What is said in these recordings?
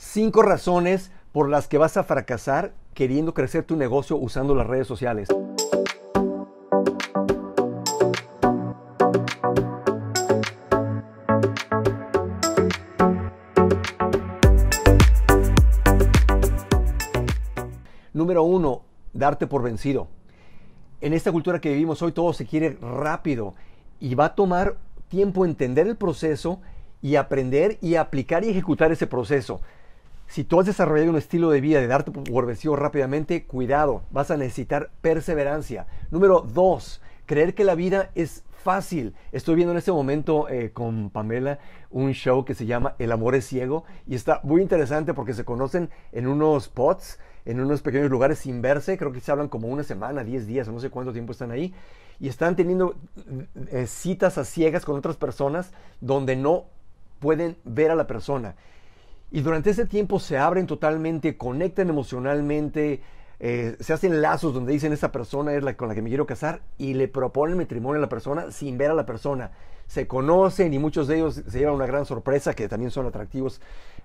Cinco razones por las que vas a fracasar queriendo crecer tu negocio usando las redes sociales. Número uno, darte por vencido. En esta cultura que vivimos hoy todo se quiere rápido y va a tomar tiempo entender el proceso y aprender y aplicar y ejecutar ese proceso. Si tú has desarrollado un estilo de vida de darte por vencido rápidamente, cuidado, vas a necesitar perseverancia. Número dos, creer que la vida es fácil. Estoy viendo en este momento eh, con Pamela un show que se llama El amor es ciego y está muy interesante porque se conocen en unos spots, en unos pequeños lugares sin verse, creo que se hablan como una semana, 10 días no sé cuánto tiempo están ahí y están teniendo eh, citas a ciegas con otras personas donde no pueden ver a la persona. Y durante ese tiempo se abren totalmente, conectan emocionalmente, eh, se hacen lazos donde dicen esta persona es la con la que me quiero casar y le proponen matrimonio a la persona sin ver a la persona. Se conocen y muchos de ellos se llevan una gran sorpresa que también son atractivos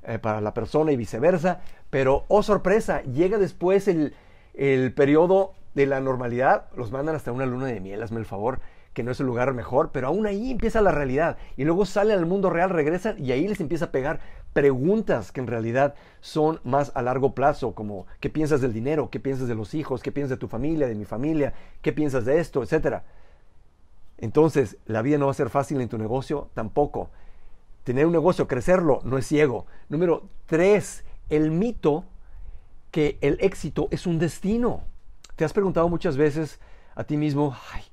eh, para la persona y viceversa. Pero, oh sorpresa, llega después el, el periodo de la normalidad, los mandan hasta una luna de miel, hazme el favor que no es el lugar mejor, pero aún ahí empieza la realidad. Y luego sale al mundo real, regresan y ahí les empieza a pegar preguntas que en realidad son más a largo plazo, como ¿qué piensas del dinero? ¿Qué piensas de los hijos? ¿Qué piensas de tu familia, de mi familia? ¿Qué piensas de esto? Etcétera. Entonces, la vida no va a ser fácil en tu negocio tampoco. Tener un negocio, crecerlo, no es ciego. Número tres, el mito que el éxito es un destino. Te has preguntado muchas veces a ti mismo, ay,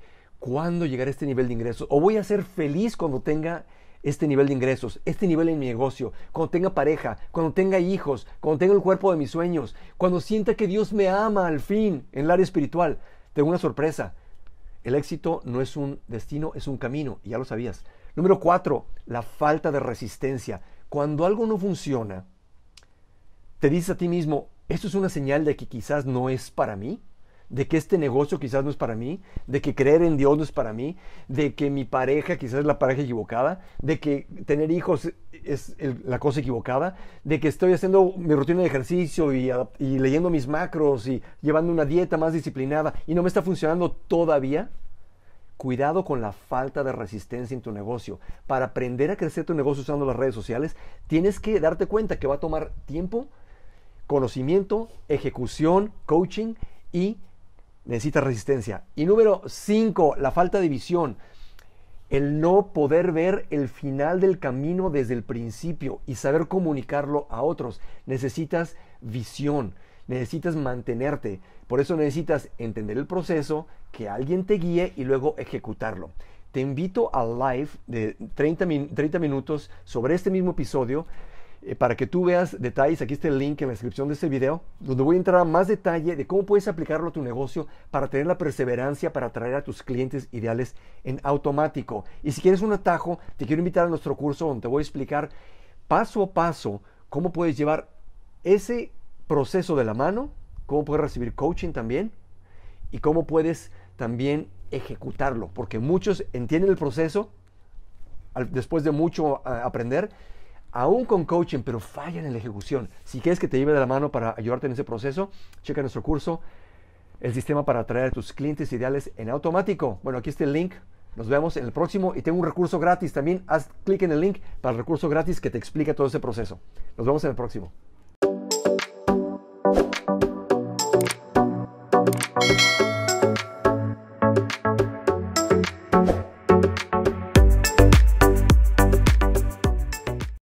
cuándo llegar a este nivel de ingresos. O voy a ser feliz cuando tenga este nivel de ingresos, este nivel en mi negocio, cuando tenga pareja, cuando tenga hijos, cuando tenga el cuerpo de mis sueños, cuando sienta que Dios me ama al fin en el área espiritual. Tengo una sorpresa. El éxito no es un destino, es un camino, ya lo sabías. Número cuatro, la falta de resistencia. Cuando algo no funciona, te dices a ti mismo, esto es una señal de que quizás no es para mí de que este negocio quizás no es para mí, de que creer en Dios no es para mí, de que mi pareja quizás es la pareja equivocada, de que tener hijos es la cosa equivocada, de que estoy haciendo mi rutina de ejercicio y leyendo mis macros y llevando una dieta más disciplinada y no me está funcionando todavía. Cuidado con la falta de resistencia en tu negocio. Para aprender a crecer tu negocio usando las redes sociales, tienes que darte cuenta que va a tomar tiempo, conocimiento, ejecución, coaching y necesitas resistencia. Y número 5, la falta de visión. El no poder ver el final del camino desde el principio y saber comunicarlo a otros. Necesitas visión, necesitas mantenerte. Por eso necesitas entender el proceso, que alguien te guíe y luego ejecutarlo. Te invito al live de 30, 30 minutos sobre este mismo episodio eh, para que tú veas detalles, aquí está el link en la descripción de este video, donde voy a entrar a más detalle de cómo puedes aplicarlo a tu negocio para tener la perseverancia para atraer a tus clientes ideales en automático. Y si quieres un atajo, te quiero invitar a nuestro curso donde te voy a explicar paso a paso cómo puedes llevar ese proceso de la mano, cómo puedes recibir coaching también y cómo puedes también ejecutarlo, porque muchos entienden el proceso, después de mucho eh, aprender, aún con coaching, pero fallan en la ejecución. Si quieres que te lleve de la mano para ayudarte en ese proceso, checa nuestro curso, el sistema para atraer a tus clientes ideales en automático. Bueno, aquí está el link. Nos vemos en el próximo y tengo un recurso gratis también. Haz clic en el link para el recurso gratis que te explica todo ese proceso. Nos vemos en el próximo.